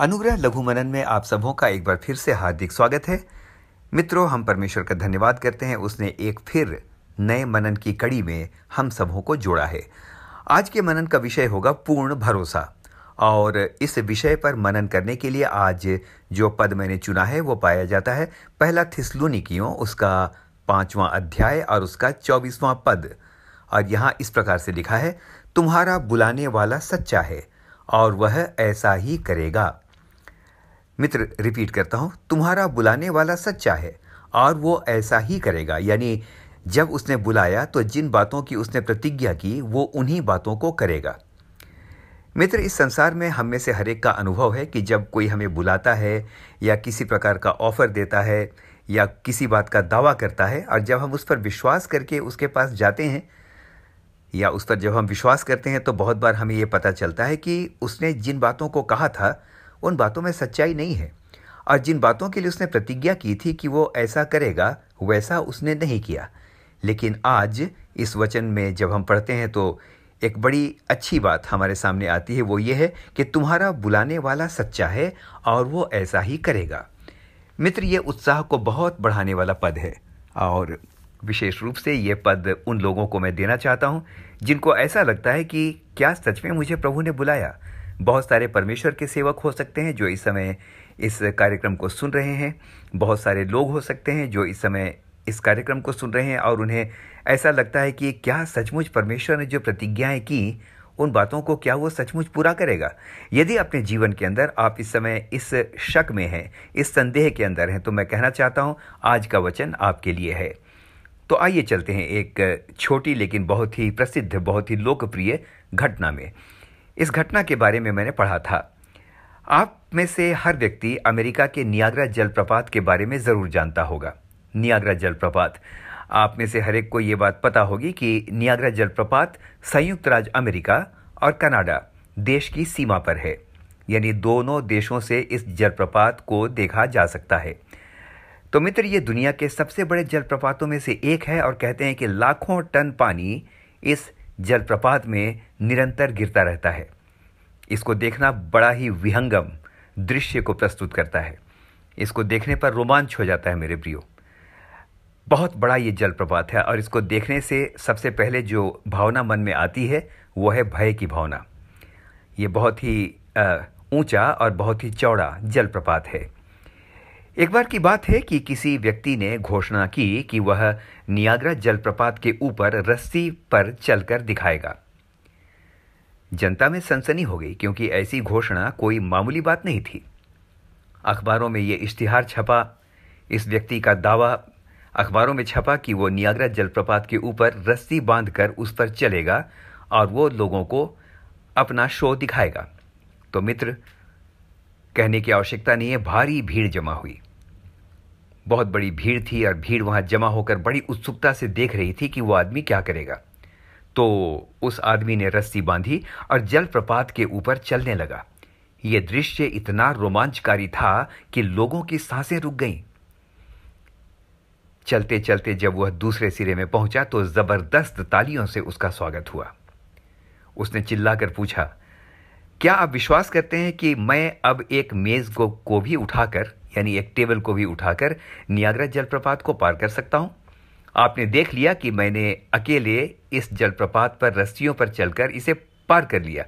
अनुग्रह लघु मनन में आप सबों का एक बार फिर से हार्दिक स्वागत है मित्रों हम परमेश्वर का धन्यवाद करते हैं उसने एक फिर नए मनन की कड़ी में हम सबों को जोड़ा है आज के मनन का विषय होगा पूर्ण भरोसा और इस विषय पर मनन करने के लिए आज जो पद मैंने चुना है वो पाया जाता है पहला थिसलुनिकियों उसका पांचवा अध्याय और उसका चौबीसवां पद और यहाँ इस प्रकार से लिखा है तुम्हारा बुलाने वाला सच्चा है और वह ऐसा ही करेगा मित्र रिपीट करता हूँ तुम्हारा बुलाने वाला सच्चा है और वो ऐसा ही करेगा यानी जब उसने बुलाया तो जिन बातों की उसने प्रतिज्ञा की वो उन्हीं बातों को करेगा मित्र इस संसार में हम में से हर एक का अनुभव है कि जब कोई हमें बुलाता है या किसी प्रकार का ऑफ़र देता है या किसी बात का दावा करता है और जब हम उस पर विश्वास करके उसके पास जाते हैं या उस पर जब हम विश्वास करते हैं तो बहुत बार हमें ये पता चलता है कि उसने जिन बातों को कहा था उन बातों में सच्चाई नहीं है और जिन बातों के लिए उसने प्रतिज्ञा की थी कि वो ऐसा करेगा वैसा उसने नहीं किया लेकिन आज इस वचन में जब हम पढ़ते हैं तो एक बड़ी अच्छी बात हमारे सामने आती है वो ये है कि तुम्हारा बुलाने वाला सच्चा है और वो ऐसा ही करेगा मित्र ये उत्साह को बहुत बढ़ाने वाला पद है और विशेष रूप से ये पद उन लोगों को मैं देना चाहता हूँ जिनको ऐसा लगता है कि क्या सच में मुझे प्रभु ने बुलाया बहुत सारे परमेश्वर के सेवक हो सकते हैं जो इस समय इस कार्यक्रम को सुन रहे हैं बहुत सारे लोग हो सकते हैं जो इस समय इस कार्यक्रम को सुन रहे हैं और उन्हें ऐसा लगता है कि क्या सचमुच परमेश्वर ने जो प्रतिज्ञाएं की उन बातों को क्या वो सचमुच पूरा करेगा यदि अपने जीवन के अंदर आप इस समय इस शक में हैं इस संदेह के अंदर हैं तो मैं कहना चाहता हूँ आज का वचन आपके लिए है तो आइए चलते हैं एक छोटी लेकिन बहुत ही प्रसिद्ध बहुत ही लोकप्रिय घटना में इस घटना के बारे में मैंने पढ़ा था आप में से हर व्यक्ति अमेरिका के नियाग्रा जलप्रपात के बारे में ज़रूर जानता होगा नियाग्रा जलप्रपात आप में से हर एक को ये बात पता होगी कि नियाग्रा जलप्रपात संयुक्त राज्य अमेरिका और कनाडा देश की सीमा पर है यानी दोनों देशों से इस जलप्रपात को देखा जा सकता है तो मित्र ये दुनिया के सबसे बड़े जलप्रपातों में से एक है और कहते हैं कि लाखों टन पानी इस जलप्रपात में निरंतर गिरता रहता है इसको देखना बड़ा ही विहंगम दृश्य को प्रस्तुत करता है इसको देखने पर रोमांच हो जाता है मेरे प्रियो बहुत बड़ा ये जलप्रपात है और इसको देखने से सबसे पहले जो भावना मन में आती है वो है भय की भावना ये बहुत ही ऊंचा और बहुत ही चौड़ा जलप्रपात है एक बार की बात है कि किसी व्यक्ति ने घोषणा की कि वह नियाग्रा जलप्रपात के ऊपर रस्सी पर चलकर दिखाएगा जनता में सनसनी हो गई क्योंकि ऐसी घोषणा कोई मामूली बात नहीं थी अखबारों में ये इश्तिहार छपा इस व्यक्ति का दावा अखबारों में छपा कि वो नियाग्रा जलप्रपात के ऊपर रस्सी बांधकर उस पर चलेगा और वो लोगों को अपना शो दिखाएगा तो मित्र कहने की आवश्यकता नहीं है भारी भीड़ जमा हुई बहुत बड़ी भीड़ थी और भीड़ वहां जमा होकर बड़ी उत्सुकता से देख रही थी कि वो आदमी क्या करेगा तो उस आदमी ने रस्सी बांधी और जलप्रपात के ऊपर चलने लगा ये दृश्य इतना रोमांचकारी था कि लोगों की सांसें रुक गईं चलते चलते जब वह दूसरे सिरे में पहुंचा तो जबरदस्त तालियों से उसका स्वागत हुआ उसने चिल्लाकर पूछा क्या आप विश्वास करते हैं कि मैं अब एक मेज़ को को भी उठाकर यानी एक टेबल को भी उठाकर नियाग्रा जलप्रपात को पार कर सकता हूँ आपने देख लिया कि मैंने अकेले इस जलप्रपात पर रस्सियों पर चलकर इसे पार कर लिया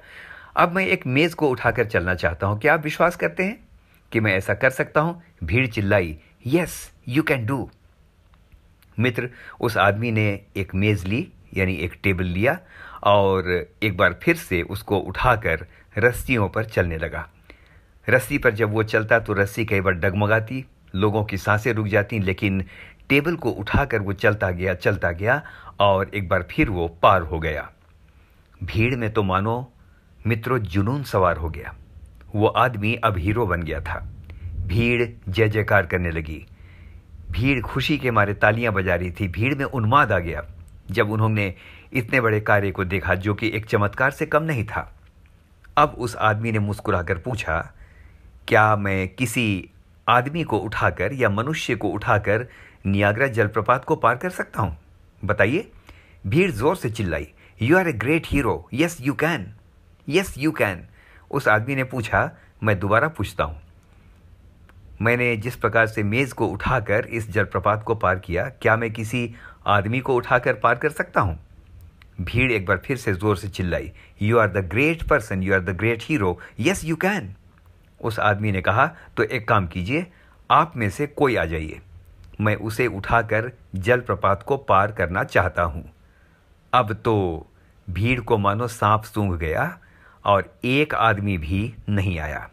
अब मैं एक मेज़ को उठाकर चलना चाहता हूँ क्या आप विश्वास करते हैं कि मैं ऐसा कर सकता हूँ भीड़ चिल्लाई यस यू कैन डू मित्र उस आदमी ने एक मेज़ ली यानी एक टेबल लिया और एक बार फिर से उसको उठाकर रस्सियों पर चलने लगा रस्सी पर जब वो चलता तो रस्सी कई बार डगमगाती लोगों की सांसें रुक जाती लेकिन टेबल को उठाकर वो चलता गया चलता गया और एक बार फिर वो पार हो गया भीड़ में तो मानो मित्रों जुनून सवार हो गया वो आदमी अब हीरो बन गया था भीड़ जय जयकार करने लगी भीड़ खुशी के मारे तालियां बजा रही थी भीड़ में उन्माद आ गया जब उन्होंने इतने बड़े कार्य को देखा जो कि एक चमत्कार से कम नहीं था अब उस आदमी ने मुस्कुराकर पूछा क्या मैं किसी आदमी को उठाकर या मनुष्य को उठाकर नियाग्रा जलप्रपात को पार कर सकता हूँ बताइए भीड़ जोर से चिल्लाई you are a great hero yes you can yes you can उस आदमी ने पूछा मैं दोबारा पूछता हूँ मैंने जिस प्रकार से मेज़ को उठाकर इस जलप्रपात को पार किया क्या मैं किसी आदमी को उठाकर पार कर सकता हूँ भीड़ एक बार फिर से ज़ोर से चिल्लाई you are the great person you are the great hero yes you can उस आदमी ने कहा तो एक काम कीजिए आप में से कोई आ जाइए मैं उसे उठाकर जलप्रपात को पार करना चाहता हूं अब तो भीड़ को मानो सांप सूंघ गया और एक आदमी भी नहीं आया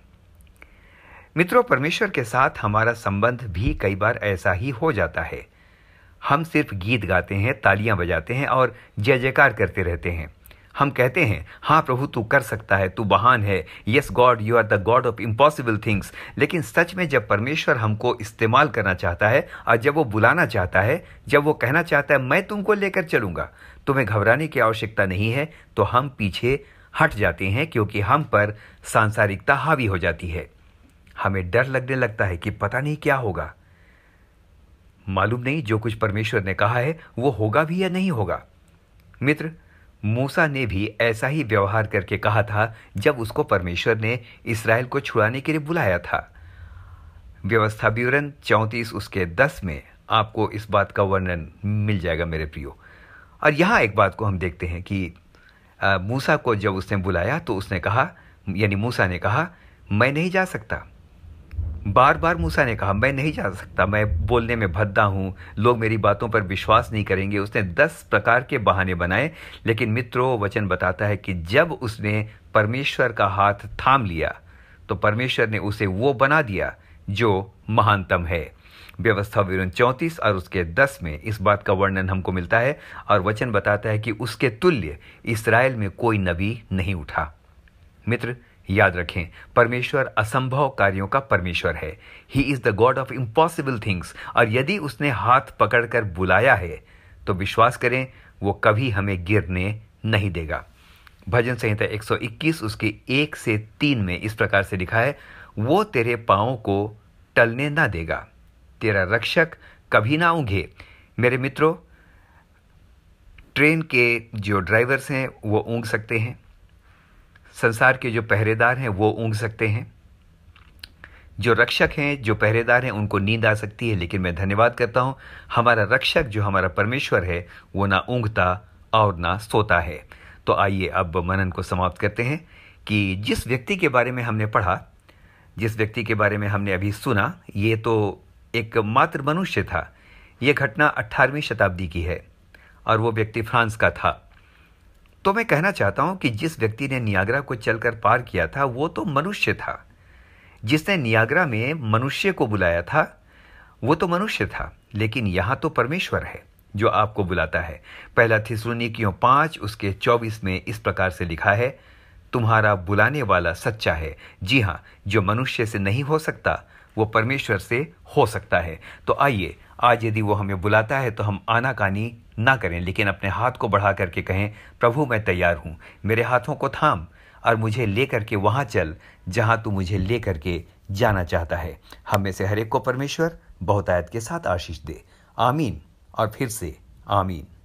मित्रों परमेश्वर के साथ हमारा संबंध भी कई बार ऐसा ही हो जाता है हम सिर्फ गीत गाते हैं तालियां बजाते हैं और जय जयकार करते रहते हैं हम कहते हैं हाँ प्रभु तू कर सकता है तू बहान है yes God you are the God of impossible things लेकिन सच में जब परमेश्वर हमको इस्तेमाल करना चाहता है और जब वो बुलाना चाहता है जब वो कहना चाहता है मैं तुमको लेकर चलूँगा तुम्हें घबराने की आवश्यकता नहीं है तो हम पीछे हट जाते हैं क्योंकि हम पर सांसारिकता हावी हो जाती है हमें डर लगने लगता है कि पता नहीं क्या होगा मालूम नहीं जो कुछ परमेश्वर ने कहा है वो होगा भी या नहीं होगा मित्र मूसा ने भी ऐसा ही व्यवहार करके कहा था जब उसको परमेश्वर ने इसराइल को छुड़ाने के लिए बुलाया था व्यवस्था विवरण चौंतीस उसके दस में आपको इस बात का वर्णन मिल जाएगा मेरे प्रियो और यहाँ एक बात को हम देखते हैं कि मूसा को जब उसने बुलाया तो उसने कहा यानी मूसा ने कहा मैं नहीं जा सकता बार बार मूसा ने कहा मैं नहीं जा सकता मैं बोलने में भद्दा हूँ लोग मेरी बातों पर विश्वास नहीं करेंगे उसने दस प्रकार के बहाने बनाए लेकिन मित्रों वचन बताता है कि जब उसने परमेश्वर का हाथ थाम लिया तो परमेश्वर ने उसे वो बना दिया जो महानतम है व्यवस्था विवरण चौंतीस और उसके दस में इस बात का वर्णन हमको मिलता है और वचन बताता है कि उसके तुल्य इसराइल में कोई नबी नहीं उठा मित्र याद रखें परमेश्वर असंभव कार्यों का परमेश्वर है he is the God of impossible things और यदि उसने हाथ पकड़कर बुलाया है तो विश्वास करें वो कभी हमें गिरने नहीं देगा भजन संहिता 121 उसके एक से तीन में इस प्रकार से लिखा है वो तेरे पाओ को टलने ना देगा तेरा रक्षक कभी ना ऊँघे मेरे मित्रों ट्रेन के जो ड्राइवर्स हैं वो ऊँघ सकते हैं संसार के जो पहरेदार हैं वो ऊँग सकते हैं जो रक्षक हैं जो पहरेदार हैं उनको नींद आ सकती है लेकिन मैं धन्यवाद करता हूँ हमारा रक्षक जो हमारा परमेश्वर है वो ना ऊँगता और ना सोता है तो आइए अब मनन को समाप्त करते हैं कि जिस व्यक्ति के बारे में हमने पढ़ा जिस व्यक्ति के बारे में हमने अभी सुना ये तो एक मात्र मनुष्य था ये घटना 18वीं शताब्दी की है और वो व्यक्ति फ्रांस का था तो मैं कहना चाहता हूं कि जिस व्यक्ति ने नियाग्रा को चलकर पार किया था वो तो मनुष्य था जिसने नियाग्रा में मनुष्य को बुलाया था वो तो मनुष्य था लेकिन यहाँ तो परमेश्वर है जो आपको बुलाता है पहला थिसलुनिकियों पांच उसके चौबीस में इस प्रकार से लिखा है तुम्हारा बुलाने वाला सच्चा है जी हाँ जो मनुष्य से नहीं हो सकता वो परमेश्वर से हो सकता है तो आइए आज यदि वो हमें बुलाता है तो हम आनाकानी ना करें लेकिन अपने हाथ को बढ़ा करके कहें प्रभु मैं तैयार हूँ मेरे हाथों को थाम और मुझे ले करके वहाँ चल जहाँ तू मुझे ले करके जाना चाहता है हम में से हर एक को परमेश्वर बहुतायत के साथ आशीष दे आमीन और फिर से आमीन